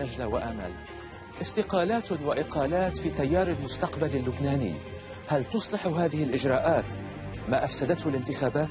نجلة وأمل استقالات وإقالات في تيار المستقبل اللبناني هل تصلح هذه الإجراءات ما أفسدته الانتخابات؟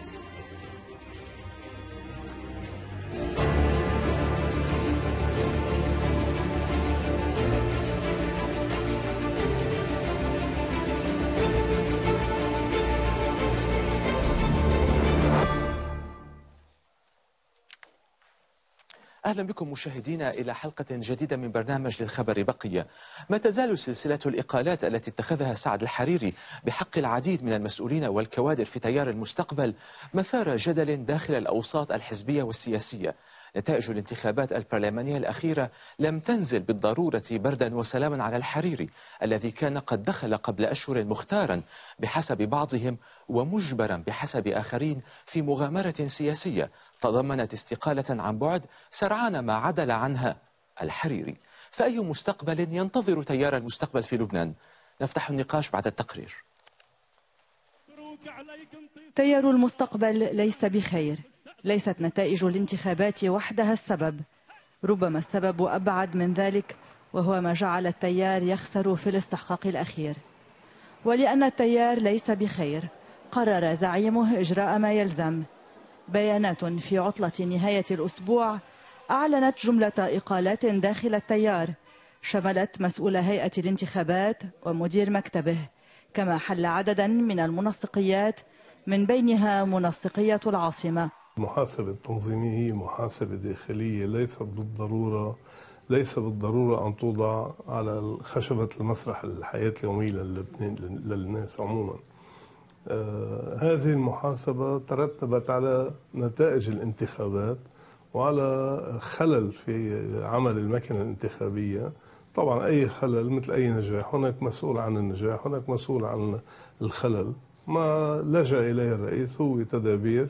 أهلا بكم مشاهدينا إلى حلقة جديدة من برنامج للخبر بقية ما تزال سلسلة الإقالات التي اتخذها سعد الحريري بحق العديد من المسؤولين والكوادر في تيار المستقبل مثار جدل داخل الأوساط الحزبية والسياسية نتائج الانتخابات البرلمانية الأخيرة لم تنزل بالضرورة بردا وسلاما على الحريري الذي كان قد دخل قبل أشهر مختارا بحسب بعضهم ومجبرا بحسب آخرين في مغامرة سياسية تضمنت استقالة عن بعد سرعان ما عدل عنها الحريري فأي مستقبل ينتظر تيار المستقبل في لبنان؟ نفتح النقاش بعد التقرير تيار المستقبل ليس بخير ليست نتائج الانتخابات وحدها السبب ربما السبب أبعد من ذلك وهو ما جعل التيار يخسر في الاستحقاق الأخير ولأن التيار ليس بخير قرر زعيمه إجراء ما يلزم بيانات في عطلة نهاية الأسبوع أعلنت جملة إقالات داخل التيار شملت مسؤول هيئة الانتخابات ومدير مكتبه كما حل عددا من المنسقيات من بينها منسقية العاصمة المحاسبة التنظيمية هي محاسبة داخلية ليست بالضرورة ليس بالضرورة أن توضع على خشبة المسرح الحياة اليومية للناس عموما آه، هذه المحاسبة ترتبت على نتائج الانتخابات وعلى خلل في عمل المكنة الانتخابية طبعا أي خلل مثل أي نجاح هناك مسؤول عن النجاح هناك مسؤول عن الخلل ما لجأ إليه الرئيس هو تدابير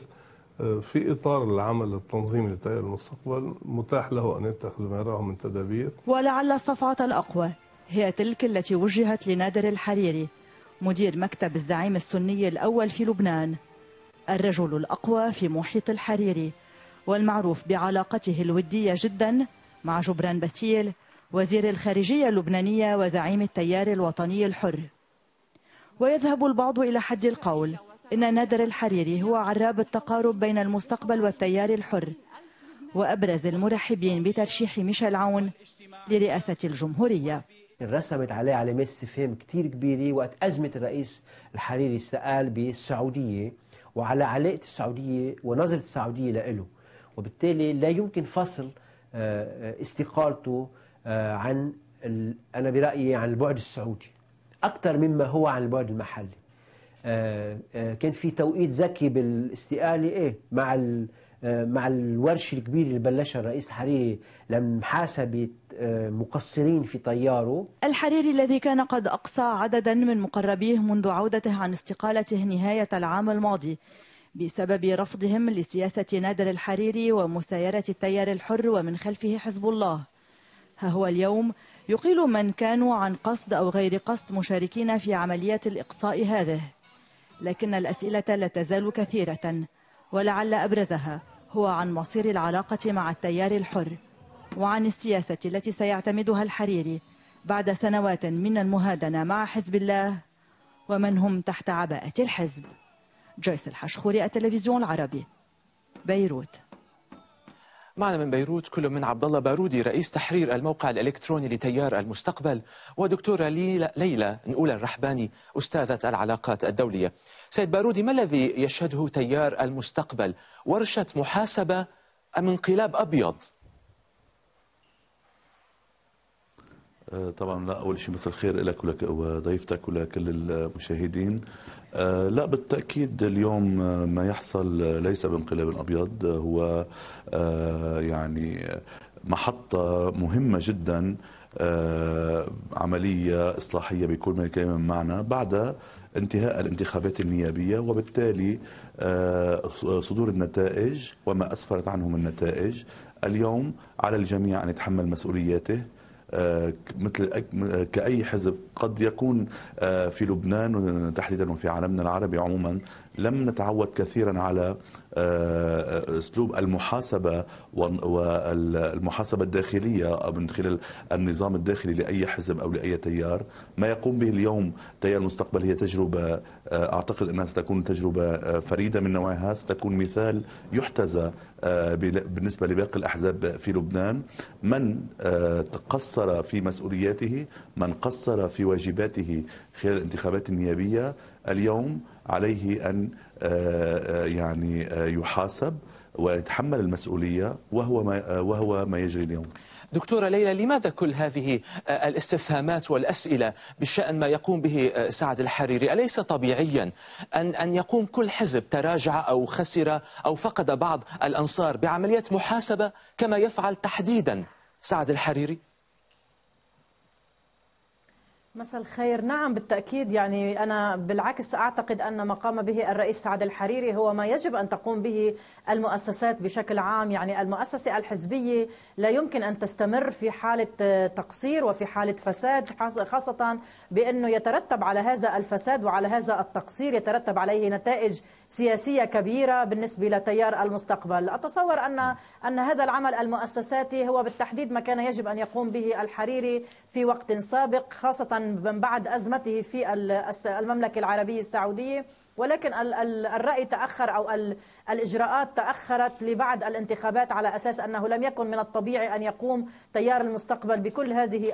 في اطار العمل التنظيمي لتغيير المستقبل متاح له ان يتخذ ما يراه من تدابير ولعل الصفعه الاقوى هي تلك التي وجهت لنادر الحريري مدير مكتب الزعيم السني الاول في لبنان الرجل الاقوى في محيط الحريري والمعروف بعلاقته الوديه جدا مع جبران بتيل وزير الخارجيه اللبنانيه وزعيم التيار الوطني الحر ويذهب البعض الى حد القول إن نادر الحريري هو عراب التقارب بين المستقبل والتيار الحر وأبرز المرحبين بترشيح ميشيل عون لرئاسة الجمهورية رسمت عليه علامات استفهام كتير كبيرة وقت أزمة الرئيس الحريري استقال بالسعودية وعلى علاقة السعودية ونظرة السعودية له وبالتالي لا يمكن فصل آه، استقالته آه، عن أنا برأيي عن البعد السعودي أكثر مما هو عن البعد المحلي آه، آه، كان في توقيت ذكي بالاستقاله ايه مع آه، مع الورش الكبير اللي بلشها الرئيس الحريري لمحاسبة حاسب مقصرين في طياره الحريري الذي كان قد أقصى عددا من مقربيه منذ عودته عن استقالته نهاية العام الماضي بسبب رفضهم لسياسة نادر الحريري ومسايرة التيار الحر ومن خلفه حزب الله ها هو اليوم يقيل من كانوا عن قصد أو غير قصد مشاركين في عملية الإقصاء هذه لكن الأسئلة لا تزال كثيرة ولعل أبرزها هو عن مصير العلاقة مع التيار الحر وعن السياسة التي سيعتمدها الحريري بعد سنوات من المهادنة مع حزب الله ومن هم تحت عباءة الحزب جويس الحشخوري التلفزيون العربي بيروت معنا من بيروت كل من عبد الله بارودي رئيس تحرير الموقع الالكتروني لتيار المستقبل ودكتوره ليلى, ليلى نقول الرحباني استاذه العلاقات الدوليه. سيد بارودي ما الذي يشهده تيار المستقبل؟ ورشه محاسبه ام انقلاب ابيض؟ أه، طبعا لا اول شيء مساء الخير لك ولك وضيفتك ولكل المشاهدين آه، لا بالتأكيد اليوم آه، ما يحصل آه، ليس بانقلاب أبيض هو يعني محطة مهمة جدا عملية إصلاحية بكل ما يكلم معنا بعد انتهاء الانتخابات النيابية وبالتالي صدور النتائج وما أسفرت عنهم النتائج اليوم على الجميع أن يتحمل مسؤولياته آه، مثل آه، كأي حزب قد يكون آه، في لبنان تحديدا وفي عالمنا العربي عموما لم نتعود كثيرا على آه، آه، اسلوب المحاسبه والمحاسبه الداخليه من خلال النظام الداخلي لاي حزب او لاي تيار ما يقوم به اليوم تيار المستقبل هي تجربه آه، اعتقد انها ستكون تجربه فريده من نوعها ستكون مثال يحتذى بالنسبه لباقي الاحزاب في لبنان من قصر في مسؤولياته من قصر في واجباته خلال الانتخابات النيابيه اليوم عليه ان يعني آه، يحاسب ويتحمل المسؤولية وهو ما, آه، وهو ما يجري اليوم دكتورة ليلى لماذا كل هذه آه، الاستفهامات والأسئلة بشأن ما يقوم به سعد الحريري أليس طبيعيا أن, أن يقوم كل حزب تراجع أو خسر أو فقد بعض الأنصار بعملية محاسبة كما يفعل تحديدا سعد الحريري مساء الخير نعم بالتأكيد يعني أنا بالعكس أعتقد أن ما قام به الرئيس سعد الحريري هو ما يجب أن تقوم به المؤسسات بشكل عام يعني المؤسسة الحزبية لا يمكن أن تستمر في حالة تقصير وفي حالة فساد خاصة بأنه يترتب على هذا الفساد وعلى هذا التقصير يترتب عليه نتائج سياسية كبيرة بالنسبة لتيار المستقبل أتصور أن أن هذا العمل المؤسساتي هو بالتحديد ما كان يجب أن يقوم به الحريري في وقت سابق خاصة من بعد أزمته في المملكة العربية السعودية ولكن الرأي تأخر أو الإجراءات تأخرت لبعد الانتخابات على أساس أنه لم يكن من الطبيعي أن يقوم تيار المستقبل بكل هذه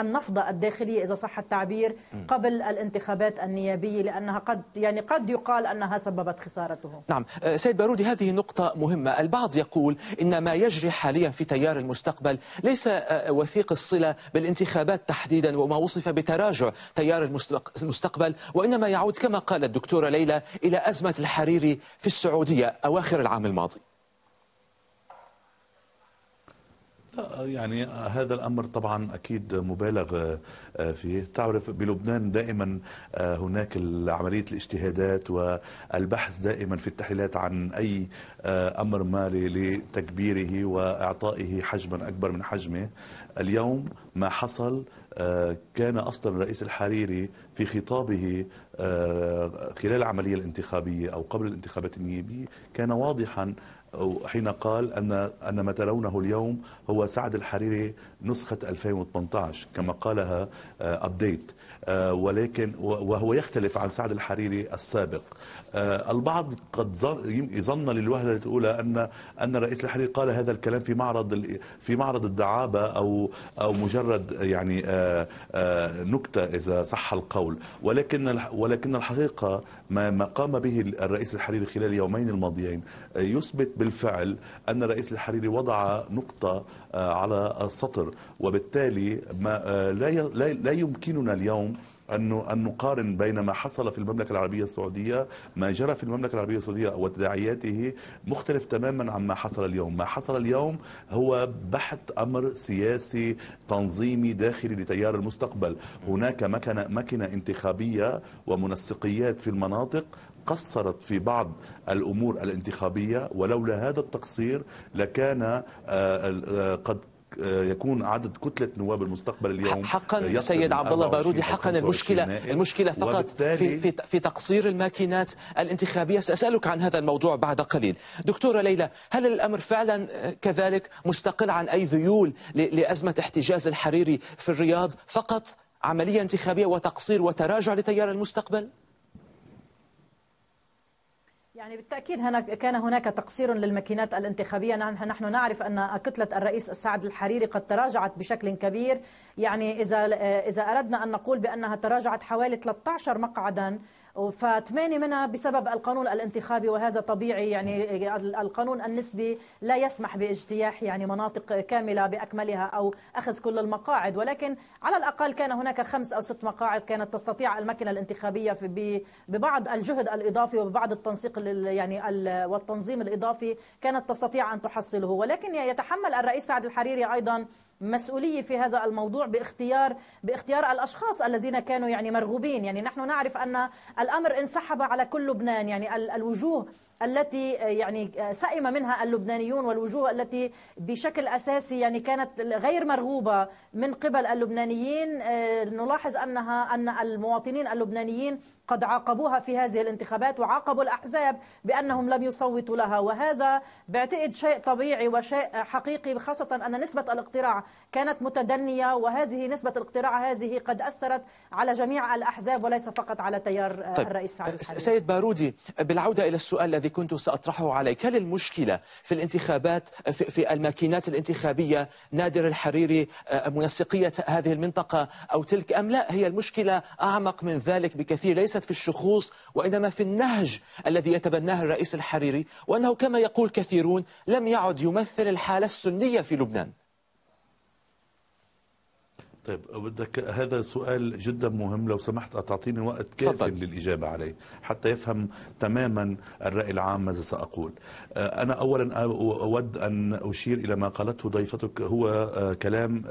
النفضة الداخلية إذا صح التعبير قبل الانتخابات النيابية لأنها قد يعني قد يقال أنها سببت خسارته نعم أه، سيد بارودي هذه نقطة مهمة البعض يقول إن ما يجري حاليا في تيار المستقبل ليس أه، وثيق الصلة بالانتخابات تحديدا وما وصف بتراجع تيار المستقبل وإنما يعود كما قال الدكتورة ليلى إلى أزمة الحريري في السعودية أواخر العام الماضي يعني هذا الأمر طبعا أكيد مبالغ آه، فيه تعرف بلبنان دائما آه، هناك عملية الاجتهادات والبحث دائما في التحليلات عن أي آه، أمر ما لتكبيره وإعطائه حجما أكبر من حجمه اليوم ما حصل كان اصلا الرئيس الحريري في خطابه خلال العمليه الانتخابيه او قبل الانتخابات النيابيه كان واضحا حين قال أن أن ما ترونه اليوم هو سعد الحريري نسخة 2018 كما قالها أبديت آه، آه، ولكن وهو يختلف عن سعد الحريري السابق آه، البعض قد ظن للوهله الاولى ان ان رئيس الحرير قال هذا الكلام في معرض في معرض الدعابه او او مجرد يعني آه، آه، نكته اذا صح القول ولكن ولكن الحقيقه ما ما قام به الرئيس الحريري خلال اليومين الماضيين يثبت بالفعل ان الرئيس الحريري وضع نقطه على السطر وبالتالي ما لا لا يمكننا اليوم أن نقارن بين ما حصل في المملكة العربية السعودية ما جرى في المملكة العربية السعودية وتداعياته مختلف تماما عما حصل اليوم ما حصل اليوم هو بحث أمر سياسي تنظيمي داخلي لتيار المستقبل هناك مكنة, مكنة انتخابية ومنسقيات في المناطق قصرت في بعض الأمور الانتخابية ولولا هذا التقصير لكان آه، آه، قد آه، يكون عدد كتله نواب المستقبل اليوم حقا آه، سيد عبد الله بارودي حقا المشكله المشكله فقط في في في تقصير الماكينات الانتخابيه ساسالك عن هذا الموضوع بعد قليل دكتوره ليلى هل الامر فعلا آه، كذلك مستقل عن اي ذيول لازمه احتجاز الحريري في الرياض فقط عمليه انتخابيه وتقصير وتراجع لتيار المستقبل يعني بالتأكيد هناك كان هناك تقصير للماكينات الانتخابية نعم، نحن نعرف أن كتلة الرئيس السعد الحريري قد تراجعت بشكل كبير يعني إذا, إذا أردنا أن نقول بأنها تراجعت حوالي 13 مقعدا فثمانية منها بسبب القانون الانتخابي وهذا طبيعي يعني القانون النسبي لا يسمح باجتياح يعني مناطق كاملة بأكملها أو أخذ كل المقاعد ولكن على الأقل كان هناك خمس أو ست مقاعد كانت تستطيع الماكينة الانتخابية ببعض الجهد الإضافي وببعض التنسيق يعني والتنظيم الإضافي كانت تستطيع أن تحصله ولكن يتحمل الرئيس سعد الحريري أيضا مسؤولية في هذا الموضوع باختيار باختيار الأشخاص الذين كانوا يعني مرغوبين يعني نحن نعرف أن الأمر انسحب على كل لبنان يعني الوجوه التي آه، يعني آه، سئم منها اللبنانيون والوجوه التي بشكل اساسي يعني كانت غير مرغوبه من قبل اللبنانيين آه، نلاحظ انها ان المواطنين اللبنانيين قد عاقبوها في هذه الانتخابات وعاقبوا الاحزاب بانهم لم يصوتوا لها وهذا بعتقد شيء طبيعي وشيء حقيقي خاصه ان نسبه الاقتراع كانت متدنيه وهذه نسبه الاقتراع هذه قد اثرت على جميع الاحزاب وليس فقط على تيار طيب الرئيس سعد سيد بارودي بالعوده الى السؤال الذي كنت سأطرحه عليك هل المشكلة في الانتخابات في الماكينات الانتخابية نادر الحريري آه، منسقية هذه المنطقة أو تلك أم لا هي المشكلة أعمق من ذلك بكثير ليست في الشخوص وإنما في النهج الذي يتبناه الرئيس الحريري وأنه كما يقول كثيرون لم يعد يمثل الحالة السنية في لبنان طيب بدك هذا سؤال جدا مهم لو سمحت تعطيني وقت كافي فضل. للإجابة عليه حتى يفهم تماما الرأي العام ماذا سأقول آه، أنا أولا أود أن أشير إلى ما قالته ضيفتك هو آه، كلام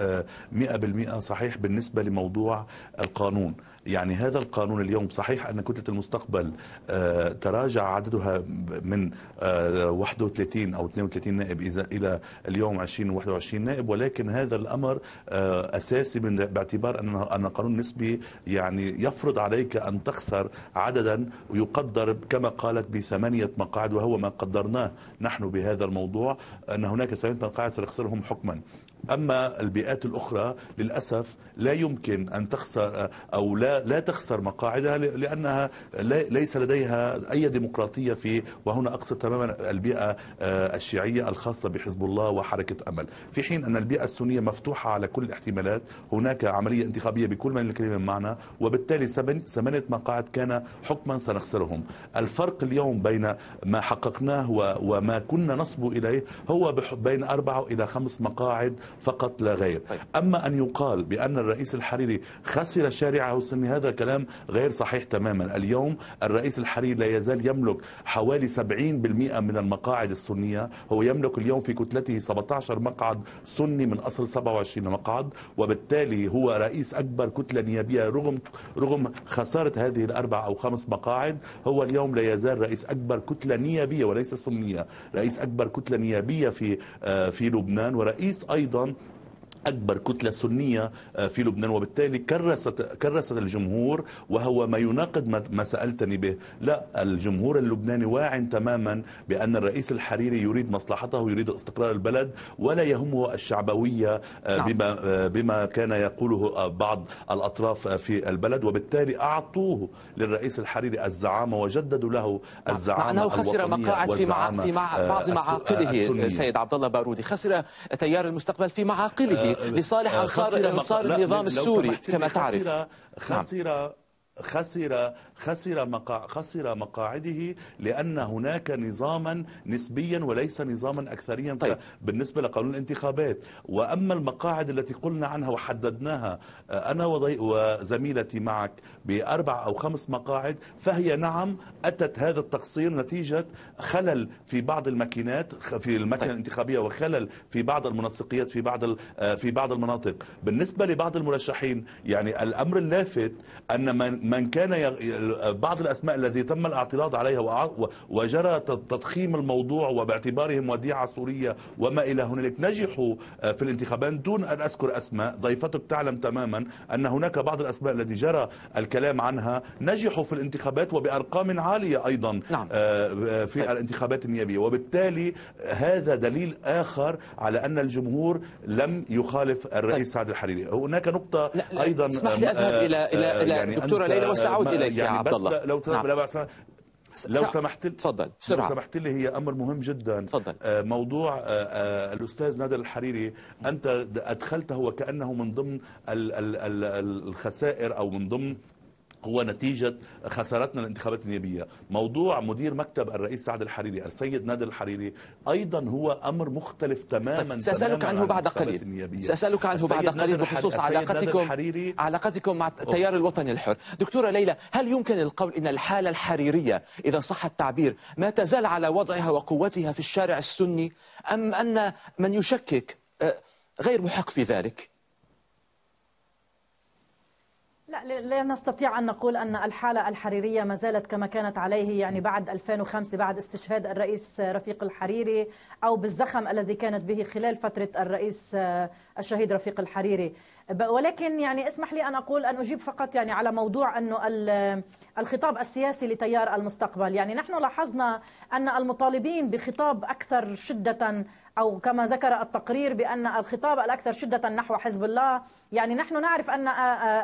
100% آه، صحيح بالنسبة لموضوع القانون يعني هذا القانون اليوم صحيح أن كتلة المستقبل آه، تراجع عددها من 31 آه، أو 32 نائب إلى اليوم 20 21 نائب ولكن هذا الأمر آه، أساسي من باعتبار أن قانون نسبي يعني يفرض عليك أن تخسر عددا يقدر كما قالت بثمانية مقاعد وهو ما قدرناه نحن بهذا الموضوع أن هناك ثمانية مقاعد سنخسرهم حكما أما البيئات الأخرى للأسف لا يمكن أن تخسر أو لا لا تخسر مقاعدها لأنها ليس لديها أي ديمقراطية في وهنا أقصد تماما البيئة آه، الشيعية الخاصة بحزب الله وحركة أمل في حين أن البيئة السنية مفتوحة على كل الاحتمالات هناك عملية انتخابية بكل من الكلمة معنى وبالتالي ثمانية مقاعد كان حكما سنخسرهم الفرق اليوم بين ما حققناه وما كنا نصبو إليه هو بين أربعة إلى خمس مقاعد فقط لا غير طيب. أما أن يقال بأن الرئيس الحريري خسر شارعه السني هذا كلام غير صحيح تماما اليوم الرئيس الحريري لا يزال يملك حوالي 70% من المقاعد السنية هو يملك اليوم في كتلته 17 مقعد سني من أصل 27 مقعد وبالتالي هو رئيس أكبر كتلة نيابية رغم رغم خسارة هذه الأربع أو خمس مقاعد هو اليوم لا يزال رئيس أكبر كتلة نيابية وليس سنية رئيس أكبر كتلة نيابية في آه، في لبنان ورئيس أيضا 어떤 أكبر كتلة سنية آه، في لبنان وبالتالي كرست, كرست الجمهور وهو ما يناقض ما سألتني به لا الجمهور اللبناني واع تماما بأن الرئيس الحريري يريد مصلحته يريد استقرار البلد ولا يهمه الشعبوية آه، نعم. بما, آه، بما كان يقوله بعض الأطراف في البلد وبالتالي أعطوه للرئيس الحريري الزعامة وجددوا له نعم. الزعامة أنه خسر مقاعد في, مع... في مع... بعض معاقله السنية. سيد عبد الله بارودي خسر تيار المستقبل في معاقله آه، لصالح آه، أنصار, أنصار النظام السوري كما تعرف خسر نعم. خسر خسر مقا... خسر مقاعده لأن هناك نظاما نسبيا وليس نظاما أكثريا طيب. بالنسبة لقانون الانتخابات وأما المقاعد التي قلنا عنها وحددناها آه، أنا وزميلتي معك بأربع أو خمس مقاعد فهي نعم أتت هذا التقصير نتيجة خلل في بعض الماكينات في الماكينة طيب. الانتخابية وخلل في بعض المنسقيات في بعض آه، في بعض المناطق بالنسبة لبعض المرشحين يعني الأمر اللافت أن من كان بعض الأسماء الذي تم الاعتراض عليها وجرى تضخيم الموضوع وباعتبارهم وديعة سورية وما إلى هنالك نجحوا آه، في الانتخابات دون أن أذكر أسماء ضيفتك تعلم تماما أن هناك بعض الأسماء التي جرى الكلام عنها نجحوا في الانتخابات وبأرقام عالية أيضا نعم. آه، آه، في طيب. الانتخابات النيابية وبالتالي هذا دليل آخر على أن الجمهور لم يخالف الرئيس طيب. سعد الحريري هناك نقطة أيضا اسمح لي أذهب إلى إلى يعني دكتورة ليلى وسأعود إليك يعني عبد الله لو نعم. لو لو سمحت لي تفضل لو سمحت لي هي امر مهم جدا تفضل آه، موضوع آه، آه، الاستاذ نادر الحريري انت ادخلته وكانه من ضمن الخسائر او من ضمن هو نتيجة خسارتنا الانتخابات النيابية موضوع مدير مكتب الرئيس سعد الحريري السيد نادر الحريري أيضا هو أمر مختلف تماما طيب سأسألك عنه عن بعد قليل النيابية. سأسألك عنه بعد قليل بخصوص علاقتكم علاقتكم مع التيار الوطني الحر دكتورة ليلى هل يمكن القول أن الحالة الحريرية إذا صح التعبير ما تزال على وضعها وقوتها في الشارع السني أم أن من يشكك أه، غير محق في ذلك لا لا نستطيع أن نقول أن الحالة الحريرية ما زالت كما كانت عليه يعني بعد 2005 بعد استشهاد الرئيس رفيق الحريري أو بالزخم الذي كانت به خلال فترة الرئيس آه، الشهيد رفيق الحريري ولكن يعني اسمح لي أن أقول أن أجيب فقط يعني على موضوع أنه الخطاب السياسي لتيار المستقبل يعني نحن لاحظنا أن المطالبين بخطاب أكثر شدة أو كما ذكر التقرير بأن الخطاب الأكثر شدة نحو حزب الله يعني نحن نعرف أن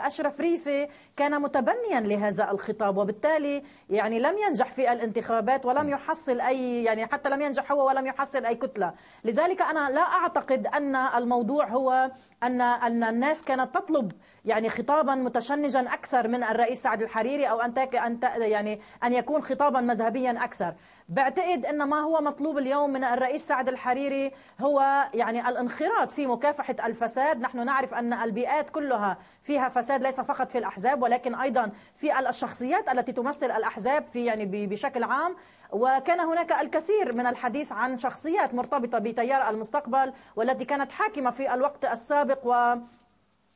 أشرف ريفي كان متبنيا لهذا الخطاب وبالتالي يعني لم ينجح في الانتخابات ولم يحصل أي يعني حتى لم ينجح هو ولم يحصل أي كتلة لذلك أنا لا أعتقد أن الموضوع هو أن أن الناس الناس كانت تطلب يعني خطابا متشنجا اكثر من الرئيس سعد الحريري او ان ان يعني ان يكون خطابا مذهبيا اكثر بعتقد ان ما هو مطلوب اليوم من الرئيس سعد الحريري هو يعني الانخراط في مكافحه الفساد نحن نعرف ان البيئات كلها فيها فساد ليس فقط في الاحزاب ولكن ايضا في الشخصيات التي تمثل الاحزاب في يعني بشكل عام وكان هناك الكثير من الحديث عن شخصيات مرتبطه بتيار المستقبل والتي كانت حاكمه في الوقت السابق و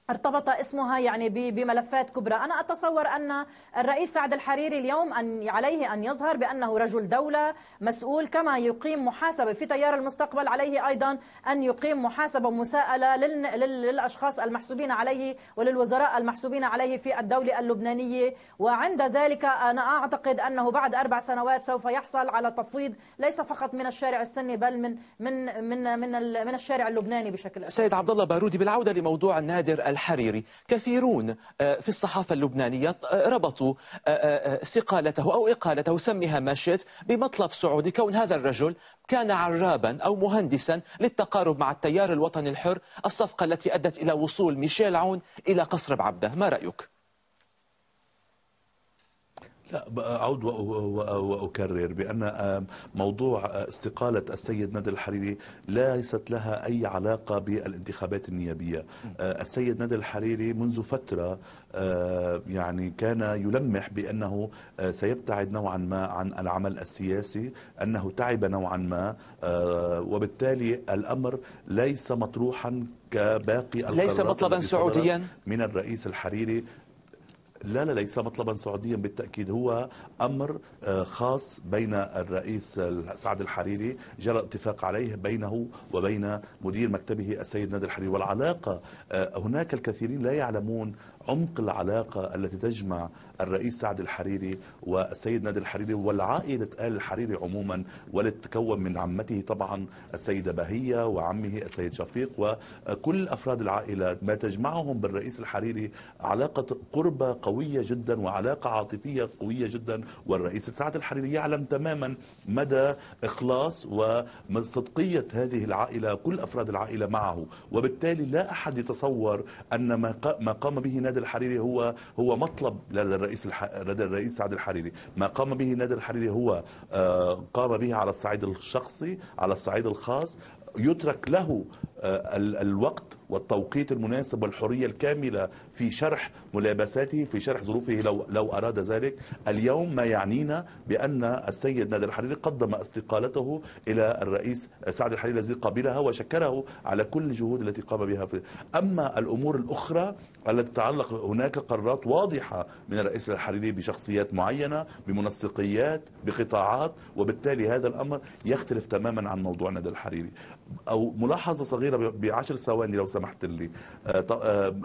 ارتبط اسمها يعني بملفات كبرى أنا أتصور أن الرئيس سعد الحريري اليوم أن عليه أن يظهر بأنه رجل دولة مسؤول كما يقيم محاسبة في تيار المستقبل عليه أيضا أن يقيم محاسبة مساءلة للأشخاص المحسوبين عليه وللوزراء المحسوبين عليه في الدولة اللبنانية وعند ذلك أنا أعتقد أنه بعد أربع سنوات سوف يحصل على تفويض ليس فقط من الشارع السني بل من من من من, من الشارع اللبناني بشكل أساسي سيد عبد الله بارودي بالعودة لموضوع النادر الحريري كثيرون آه، في الصحافة اللبنانية آه، ربطوا آه، استقالته أو إقالته سميها ما شئت بمطلب سعودي كون هذا الرجل كان عرابا أو مهندسا للتقارب مع التيار الوطني الحر الصفقة التي أدت إلى وصول ميشيل عون إلى قصر بعبده ما رأيك؟ لا أعود وأكرر بأن موضوع آه، استقالة السيد ندى الحريري ليست لها أي علاقة بالانتخابات النيابية آه، السيد ندى الحريري منذ فترة آه، يعني كان يلمح بأنه سيبتعد نوعا ما عن العمل السياسي أنه تعب نوعا ما وبالتالي الأمر ليس مطروحا كباقي ليس مطلبا سعوديا من الرئيس الحريري لا لا ليس مطلبا سعوديا بالتأكيد هو أمر آه، خاص بين الرئيس سعد الحريري جرى اتفاق عليه بينه وبين مدير مكتبه السيد نادر الحريري والعلاقة آه، هناك الكثيرين لا يعلمون عمق العلاقة التي تجمع الرئيس سعد الحريري والسيد نادر الحريري والعائلة آل الحريري عموما والتي من عمته طبعا السيدة بهية وعمه السيد شفيق وكل أفراد العائلة ما تجمعهم بالرئيس الحريري علاقة قربة قوية جدا وعلاقة عاطفية قوية جدا والرئيس سعد الحريري يعلم تماما مدى إخلاص وصدقية هذه العائلة كل أفراد العائلة معه وبالتالي لا أحد يتصور أن ما قام به النادي الحريري هو هو مطلب لدى الرئيس لدى الرئيس سعد الحريري ما قام به النادي الحريري هو آه، قام به على الصعيد الشخصي على الصعيد الخاص يترك له آه، الوقت والتوقيت المناسب والحرية الكاملة في شرح ملابساته في شرح ظروفه لو, لو أراد ذلك اليوم ما يعنينا بأن السيد نادر الحريري قدم استقالته إلى الرئيس سعد الحريري الذي قبلها وشكره على كل الجهود التي قام بها في أما الأمور الأخرى التي تتعلق هناك قرارات واضحة من الرئيس الحريري بشخصيات معينة بمنسقيات بقطاعات وبالتالي هذا الأمر يختلف تماما عن موضوع نادر الحريري أو ملاحظة صغيرة بعشر ثواني لو سمحت لي آه، آه،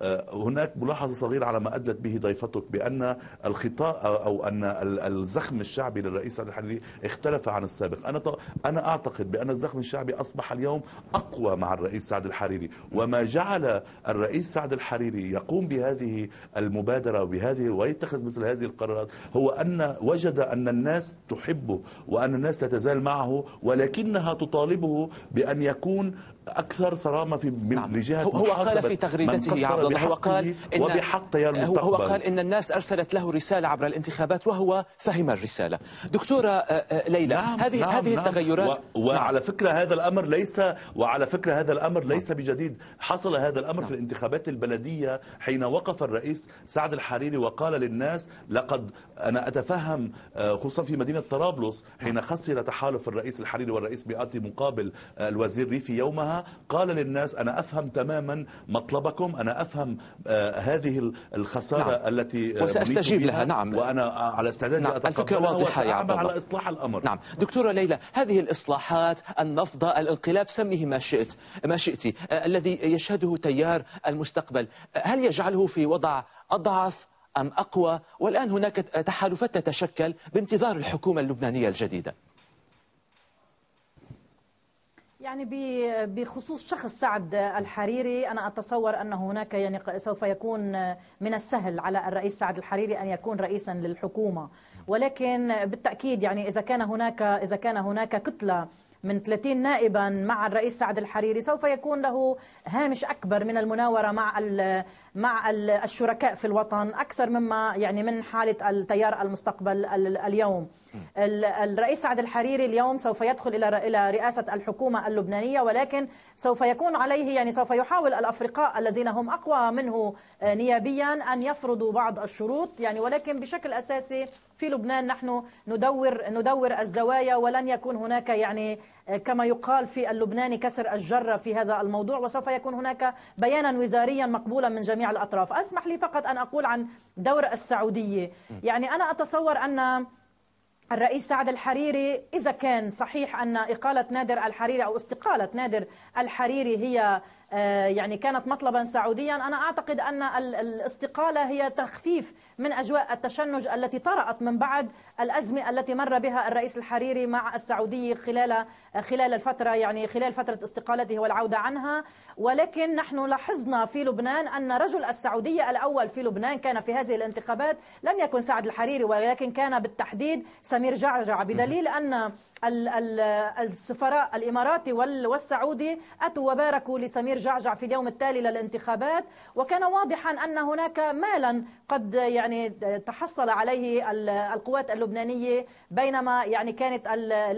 آه، هناك ملاحظة ملاحظة صغيرة على ما أدلت به ضيفتك بأن الخطاء أو أن الزخم الشعبي للرئيس عبد الحليم اختلف عن السابق أنا أنا أعتقد بأن الزخم الشعبي أصبح اليوم أقوى مع الرئيس سعد الحريري وما جعل الرئيس سعد الحريري يقوم بهذه المبادرة وبهذه ويتخذ مثل هذه القرارات هو أن وجد أن الناس تحبه وأن الناس لا تزال معه ولكنها تطالبه بأن يكون اكثر صرامه في نعم. لجهه هو قال في تغريدته يا عبد الله هو قال إن وبحق تيار المستقبل هو قال ان الناس ارسلت له رساله عبر الانتخابات وهو فهم الرساله دكتوره آه، آه، ليلى نعم هذه نعم هذه نعم التغيرات و... وعلى نعم. فكره هذا الامر ليس وعلى فكره هذا الامر نعم. ليس نعم. بجديد حصل هذا الامر نعم. في الانتخابات البلديه حين وقف الرئيس سعد الحريري وقال للناس لقد أنا أتفهم آه، خصوصا في مدينة طرابلس حين خسر تحالف الرئيس الحريري والرئيس بيأتي مقابل آه، الوزير ريفي يومها قال للناس أنا أفهم تماما مطلبكم أنا أفهم آه، هذه الخسارة نعم. التي وسأستجيب لها نعم وأنا على استعداد نعم. الفكرة واضحة يا عبد الله على إصلاح الأمر نعم دكتورة ليلى هذه الإصلاحات النفضة الانقلاب سميه ما شئت ما شئتي الذي يشهده تيار المستقبل هل يجعله في وضع أضعف أم أقوى والآن هناك تحالفات تتشكل بانتظار الحكومة اللبنانية الجديدة يعني بخصوص شخص سعد الحريري أنا أتصور أن هناك يعني سوف يكون من السهل على الرئيس سعد الحريري أن يكون رئيسا للحكومة ولكن بالتأكيد يعني إذا كان هناك إذا كان هناك كتلة من 30 نائبا مع الرئيس سعد الحريري سوف يكون له هامش أكبر من المناورة مع مع الشركاء في الوطن أكثر مما يعني من حالة التيار المستقبل اليوم الرئيس سعد الحريري اليوم سوف يدخل إلى إلى رئاسة الحكومة اللبنانية ولكن سوف يكون عليه يعني سوف يحاول الأفرقاء الذين هم أقوى منه آه، نيابيا أن يفرضوا بعض الشروط يعني ولكن بشكل أساسي في لبنان نحن ندور ندور الزوايا ولن يكون هناك يعني آه، كما يقال في اللبناني كسر الجرة في هذا الموضوع وسوف يكون هناك بيانا وزاريا مقبولا من جميع الأطراف أسمح لي فقط أن أقول عن دور السعودية يعني أنا أتصور أن الرئيس سعد الحريري إذا كان صحيح أن إقالة نادر الحريري أو استقالة نادر الحريري هي آه، يعني كانت مطلبا سعوديا أنا أعتقد أن الاستقالة هي تخفيف من أجواء التشنج التي طرأت من بعد الأزمة التي مر بها الرئيس الحريري مع السعودي خلال خلال الفترة يعني خلال فترة استقالته والعودة عنها ولكن نحن لاحظنا في لبنان أن رجل السعودية الأول في لبنان كان في هذه الانتخابات لم يكن سعد الحريري ولكن كان بالتحديد سمير جعجع بدليل أن السفراء الإماراتي والسعودي أتوا وباركوا لسمير جعجع في اليوم التالي للانتخابات وكان واضحا أن هناك مالا قد يعني تحصل عليه القوات اللبنانية بينما يعني كانت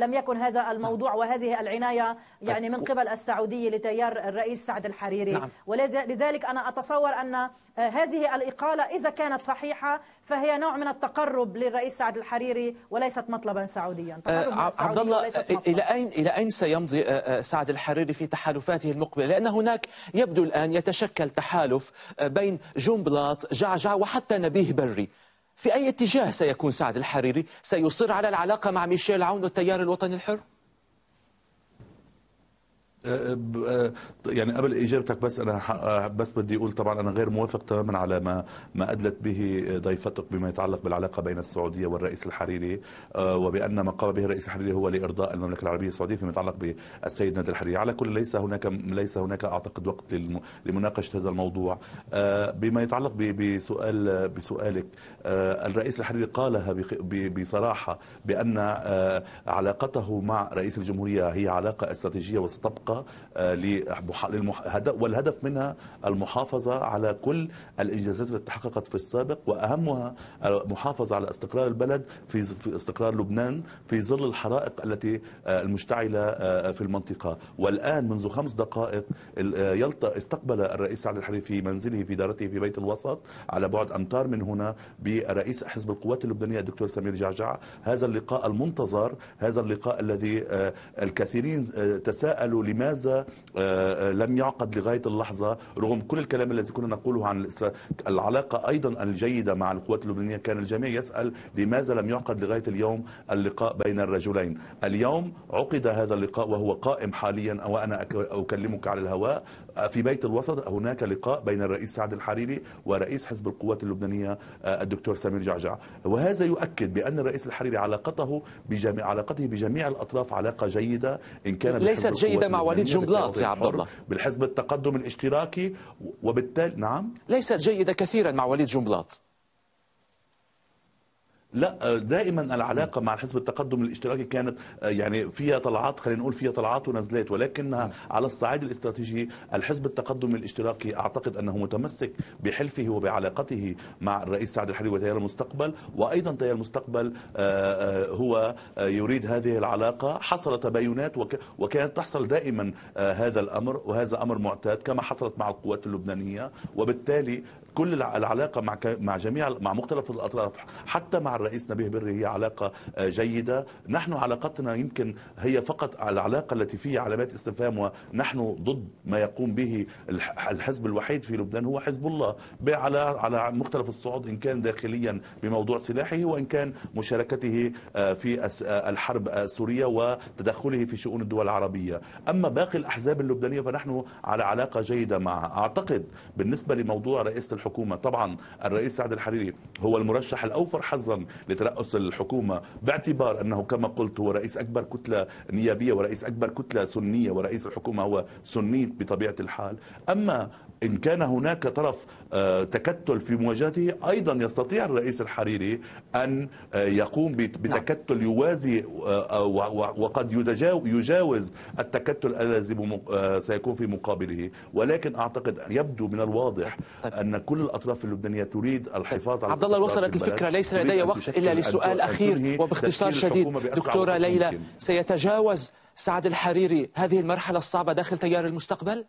لم يكن هذا الموضوع وهذه العناية يعني من قبل السعودية لتيار الرئيس سعد الحريري نعم. ولذلك أنا أتصور أن هذه الإقالة إذا كانت صحيحة فهي نوع من التقرب للرئيس سعد الحريري وليست مطلبا سعوديا آه، تقرب آه عبد الله الى اين الى اين سيمضي سعد الحريري في تحالفاته المقبله لان هناك يبدو الان يتشكل تحالف بين جنبلاط جعجع وحتى نبيه بري في اي اتجاه سيكون سعد الحريري سيصر على العلاقه مع ميشيل عون والتيار الوطني الحر أه، أه، يعني قبل اجابتك بس انا أه، بس بدي اقول طبعا انا غير موافق تماما على ما ما ادلت به ضيفتك بما يتعلق بالعلاقه بين السعوديه والرئيس الحريري وبان ما قام به الرئيس الحريري هو لارضاء المملكه العربيه السعوديه فيما يتعلق بالسيد نادر الحريري على كل ليس هناك ليس هناك اعتقد وقت لمناقشه هذا الموضوع بما يتعلق بسؤال بسؤالك الرئيس الحريري قالها بصراحه بان علاقته مع رئيس الجمهوريه هي علاقه استراتيجيه وستبقى خطة آه، والهدف منها المحافظة على كل الإنجازات التي تحققت في السابق وأهمها المحافظة على استقرار البلد في استقرار لبنان في ظل الحرائق التي آه، المشتعلة آه، في المنطقة والآن منذ خمس دقائق استقبل الرئيس سعد الحريري في منزله في دارته في بيت الوسط على بعد أمتار من هنا برئيس حزب القوات اللبنانية الدكتور سمير جعجع هذا اللقاء المنتظر هذا اللقاء الذي الكثيرين تساءلوا لماذا لماذا آه، آه، لم يعقد لغاية اللحظة رغم كل الكلام الذي كنا نقوله عن العلاقة أيضا الجيدة مع القوات اللبنانية كان الجميع يسأل لماذا لم يعقد لغاية اليوم اللقاء بين الرجلين اليوم عقد هذا اللقاء وهو قائم حاليا وأنا أكلمك على الهواء في بيت الوسط هناك لقاء بين الرئيس سعد الحريري ورئيس حزب القوات اللبنانية آه، الدكتور سمير جعجع وهذا يؤكد بأن الرئيس الحريري علاقته بجميع علاقته بجميع الأطراف علاقة جيدة إن كان ليست جيدة مع وليد جنبلاط يا عبد الله بالحزب التقدم الاشتراكي وبالتالي نعم ليست جيدة كثيرا مع وليد جنبلاط لا دائما العلاقه مع حزب التقدم الاشتراكي كانت يعني فيها طلعات خلينا نقول فيها طلعات ونزلات ولكنها على الصعيد الاستراتيجي الحزب التقدم الاشتراكي اعتقد انه متمسك بحلفه وبعلاقته مع الرئيس سعد الحريري وتيار المستقبل وايضا تيار المستقبل آه، آه، هو آه، يريد هذه العلاقه حصل تباينات وكانت تحصل دائما هذا الامر وهذا امر معتاد كما حصلت مع القوات اللبنانيه وبالتالي كل العلاقه مع مع جميع مع مختلف الاطراف حتى مع رئيسنا به بري هي علاقة آه، جيدة نحن علاقتنا يمكن هي فقط العلاقة التي فيها علامات استفهام ونحن ضد ما يقوم به الحزب الوحيد في لبنان هو حزب الله على على مختلف الصعود إن كان داخليا بموضوع سلاحه وإن كان مشاركته آه، في آه، الحرب السورية وتدخله في شؤون الدول العربية أما باقي الأحزاب اللبنانية فنحن على علاقة جيدة معها أعتقد بالنسبة لموضوع رئيس الحكومة طبعا الرئيس سعد الحريري هو المرشح الأوفر حظا لترأس الحكومة باعتبار أنه كما قلت هو رئيس أكبر كتلة نيابية ورئيس أكبر كتلة سنية ورئيس الحكومة هو سني بطبيعة الحال أما إن كان هناك طرف آه، تكتل في مواجهته أيضا يستطيع الرئيس الحريري أن آه، يقوم نعم. بتكتل يوازي آه، وقد يجاوز التكتل الذي سيكون في مقابله ولكن أعتقد يبدو من الواضح طيب. أن كل الأطراف اللبنانية تريد الحفاظ على طيب. عبد الله وصلت الفكرة ليس لدي وقت إلا لسؤال أخير وباختصار شديد دكتورة ليلى سيتجاوز سعد الحريري هذه المرحلة الصعبة داخل تيار المستقبل؟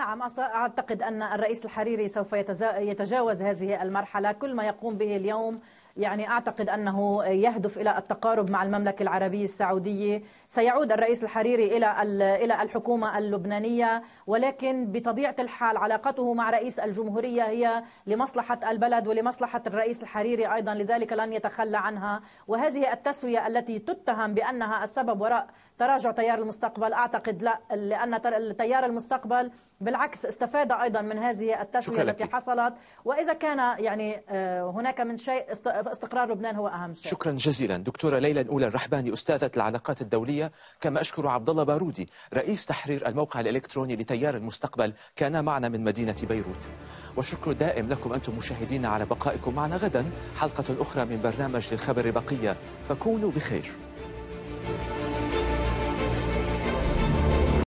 نعم أعتقد أن الرئيس الحريري سوف يتجاوز هذه المرحلة كل ما يقوم به اليوم يعني أعتقد أنه يهدف إلى التقارب مع المملكة العربية السعودية سيعود الرئيس الحريري إلى إلى الحكومة اللبنانية ولكن بطبيعة الحال علاقته مع رئيس الجمهورية هي لمصلحة البلد ولمصلحة الرئيس الحريري أيضا لذلك لن يتخلى عنها وهذه التسوية التي تتهم بأنها السبب وراء تراجع تيار المستقبل أعتقد لا لأن تيار المستقبل بالعكس استفاد أيضا من هذه التسوية التي حصلت وإذا كان يعني آه، هناك من شيء فاستقرار لبنان هو أهم شيء شكرا جزيلا دكتورة ليلى الأولى الرحباني أستاذة العلاقات الدولية كما أشكر عبد الله بارودي رئيس تحرير الموقع الإلكتروني لتيار المستقبل كان معنا من مدينة بيروت وشكر دائم لكم أنتم مشاهدين على بقائكم معنا غدا حلقة أخرى من برنامج للخبر بقية فكونوا بخير